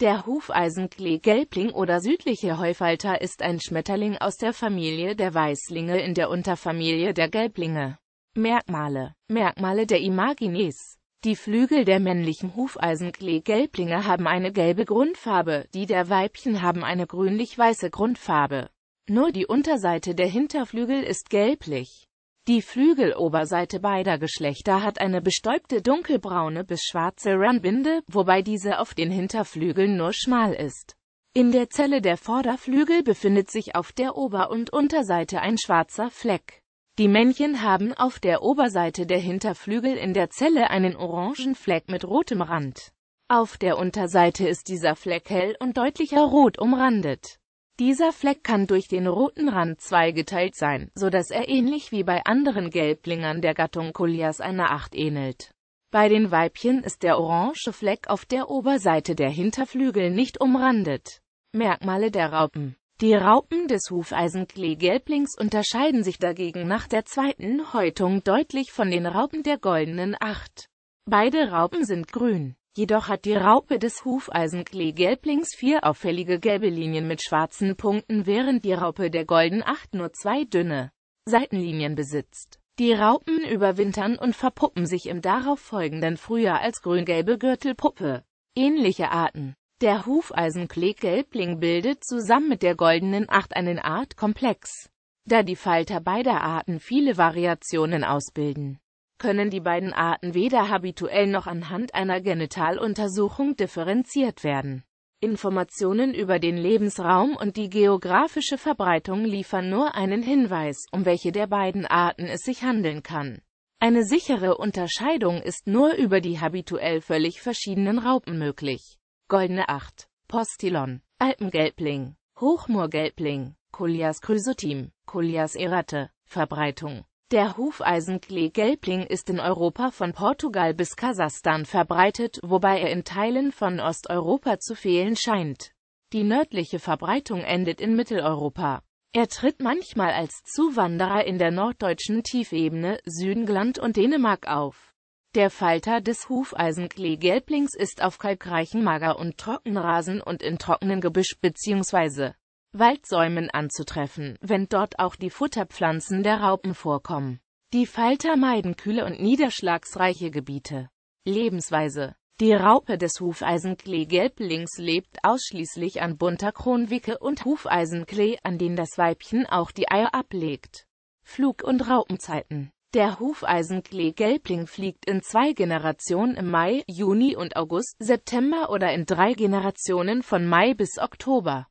Der Hufeisenklee-Gelbling oder südliche Heufalter ist ein Schmetterling aus der Familie der Weißlinge in der Unterfamilie der Gelblinge. Merkmale Merkmale der Imagines Die Flügel der männlichen Hufeisenklee-Gelblinge haben eine gelbe Grundfarbe, die der Weibchen haben eine grünlich-weiße Grundfarbe. Nur die Unterseite der Hinterflügel ist gelblich. Die Flügeloberseite beider Geschlechter hat eine bestäubte dunkelbraune bis schwarze Randbinde, wobei diese auf den Hinterflügeln nur schmal ist. In der Zelle der Vorderflügel befindet sich auf der Ober- und Unterseite ein schwarzer Fleck. Die Männchen haben auf der Oberseite der Hinterflügel in der Zelle einen orangen Fleck mit rotem Rand. Auf der Unterseite ist dieser Fleck hell und deutlicher rot umrandet. Dieser Fleck kann durch den roten Rand zweigeteilt sein, so dass er ähnlich wie bei anderen Gelblingern der Gattung Coleas einer Acht ähnelt. Bei den Weibchen ist der orange Fleck auf der Oberseite der Hinterflügel nicht umrandet. Merkmale der Raupen Die Raupen des Hufeisenklee-Gelblings unterscheiden sich dagegen nach der zweiten Häutung deutlich von den Raupen der Goldenen Acht. Beide Raupen sind grün. Jedoch hat die Raupe des Hufeisenklee-Gelblings vier auffällige gelbe Linien mit schwarzen Punkten, während die Raupe der Golden Acht nur zwei dünne Seitenlinien besitzt. Die Raupen überwintern und verpuppen sich im darauffolgenden Frühjahr als grün-gelbe Gürtelpuppe. Ähnliche Arten. Der Hufeisenklee-Gelbling bildet zusammen mit der goldenen Acht einen Artkomplex, da die Falter beider Arten viele Variationen ausbilden können die beiden Arten weder habituell noch anhand einer Genitaluntersuchung differenziert werden. Informationen über den Lebensraum und die geografische Verbreitung liefern nur einen Hinweis, um welche der beiden Arten es sich handeln kann. Eine sichere Unterscheidung ist nur über die habituell völlig verschiedenen Raupen möglich. Goldene Acht, Postilon, Alpengelbling, Hochmoorgelbling, Coleas chrysotim, Coleas erate, Verbreitung der Hufeisenklee-Gelbling ist in Europa von Portugal bis Kasachstan verbreitet, wobei er in Teilen von Osteuropa zu fehlen scheint. Die nördliche Verbreitung endet in Mitteleuropa. Er tritt manchmal als Zuwanderer in der norddeutschen Tiefebene, Südengland und Dänemark auf. Der Falter des Hufeisenklee-Gelblings ist auf kalkreichen Mager- und Trockenrasen und in trockenen Gebüsch bzw. Waldsäumen anzutreffen, wenn dort auch die Futterpflanzen der Raupen vorkommen. Die Falter meiden kühle und niederschlagsreiche Gebiete. Lebensweise Die Raupe des Hufeisenklee-Gelblings lebt ausschließlich an bunter Kronwicke und Hufeisenklee, an denen das Weibchen auch die Eier ablegt. Flug- und Raupenzeiten der Hufeisenklee-Gelbling fliegt in zwei Generationen im Mai, Juni und August, September oder in drei Generationen von Mai bis Oktober.